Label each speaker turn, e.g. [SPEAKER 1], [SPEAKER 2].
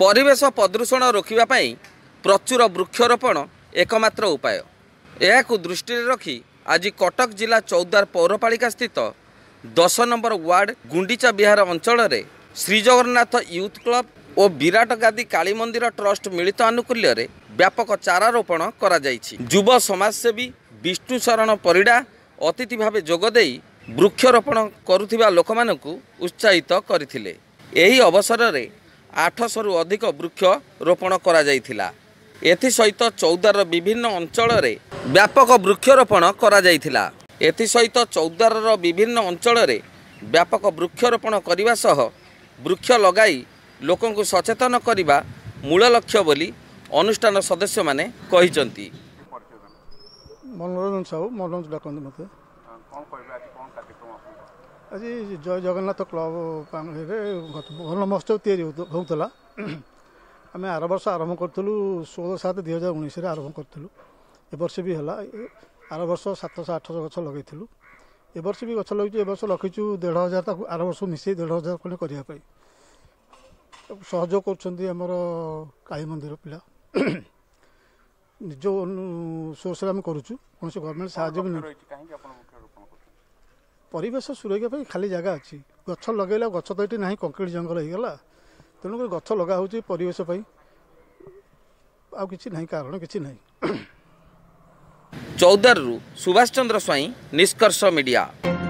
[SPEAKER 1] ପରିବେଶ ପ୍ରଦୂଷଣ ରୋକିବା ପାଇଁ ପ୍ରଚୁର ବୃକ୍ଷରୋପଣ ଏକମାତ୍ର ଉପାୟ ଏହାକୁ ଦୃଷ୍ଟିରେ ରଖି ଆଜି କଟକ ଜିଲ୍ଲା ଚୌଦ୍ୱାର ପୌରପାଳିକା ସ୍ଥିତ ଦଶ ନମ୍ବର ୱାର୍ଡ ଗୁଣ୍ଡିଚା ବିହାର ଅଞ୍ଚଳରେ ଶ୍ରୀଜଗନ୍ନାଥ ୟୁଥ୍ କ୍ଲବ ଓ ବିରାଟ ଗାଦି କାଳୀ ମନ୍ଦିର ଟ୍ରଷ୍ଟ ମିଳିତ ଆନୁକୂଲ୍ୟରେ ବ୍ୟାପକ ଚାରାରୋପଣ କରାଯାଇଛି ଯୁବ ସମାଜସେବୀ ବିଷ୍ଣୁ ଶରଣ ପରିଡ଼ା ଅତିଥି ଭାବେ ଯୋଗଦେଇ ବୃକ୍ଷରୋପଣ କରୁଥିବା ଲୋକମାନଙ୍କୁ ଉତ୍ସାହିତ କରିଥିଲେ ଏହି ଅବସରରେ ଆଠଶହରୁ ଅଧିକ ବୃକ୍ଷ ରୋପଣ କରାଯାଇଥିଲା ଏଥିସହିତ ଚୌଦ୍ୱାରର ବିଭିନ୍ନ ଅଞ୍ଚଳରେ ବ୍ୟାପକ ବୃକ୍ଷରୋପଣ କରାଯାଇଥିଲା ଏଥିସହିତ ଚୌଦ୍ୱାରର ବିଭିନ୍ନ ଅଞ୍ଚଳରେ ବ୍ୟାପକ ବୃକ୍ଷରୋପଣ କରିବା ସହ ବୃକ୍ଷ ଲଗାଇ ଲୋକଙ୍କୁ ସଚେତନ କରିବା ମୂଳ ଲକ୍ଷ୍ୟ ବୋଲି ଅନୁଷ୍ଠାନ ସଦସ୍ୟମାନେ କହିଛନ୍ତି
[SPEAKER 2] ମନୋରଞ୍ଜନ ସାହୁ ମନୋରଞ୍ଜନ ଡାକନ୍ତୁ ଆଜି ଜୟ ଜଗନ୍ନାଥ କ୍ଲବ୍ ପାଣିରେ ଭଲ ମହୋତ୍ସବ ତିଆରି ହେଉଥିଲା ଆମେ ଆର ବର୍ଷ ଆରମ୍ଭ କରିଥିଲୁ ଷୋହଳ ସାତ ଦୁଇ ହଜାର ଉଣେଇଶରେ ଆରମ୍ଭ କରିଥିଲୁ ଏ ବର୍ଷ ବି ହେଲା ଆର ବର୍ଷ ସାତଶହ ଆଠଶହ ଗଛ ଲଗାଇଥିଲୁ ଏ ବର୍ଷ ବି ଗଛ ଲଗାଇଛୁ ଏ ବର୍ଷ ରଖିଛୁ ଦେଢ଼ ହଜାର ତାକୁ ଆର ବର୍ଷ ମିଶାଇ ଦେଢ଼ ହଜାର ଖଣ୍ଡେ କରିବା ପାଇଁ ସହଯୋଗ କରୁଛନ୍ତି ଆମର କାଳୀ ମନ୍ଦିର ପିଲା ନିଜ ସୋର୍ସରେ ଆମେ କରୁଛୁ କୌଣସି ଗଭର୍ଣ୍ଣମେଣ୍ଟ ସାହାଯ୍ୟ ବି ନୁହେଁ ପରିବେଶ ସୁରକ୍ଷା ପାଇଁ ଖାଲି ଜାଗା ଅଛି ଗଛ ଲଗାଇଲା ଗଛ ତ ଏଠି ନାହିଁ କଂକ୍ରିଟ୍ ଜଙ୍ଗଲ ହେଇଗଲା ତେଣୁକରି ଗଛ ଲଗା ହେଉଛି ପରିବେଶ ପାଇଁ ଆଉ କିଛି ନାହିଁ କାରଣ କିଛି ନାହିଁ
[SPEAKER 1] ଚୌଦାରରୁ ସୁଭାଷ ଚନ୍ଦ୍ର ସ୍ୱାଇଁ ନିଷ୍କର୍ଷ ମିଡ଼ିଆ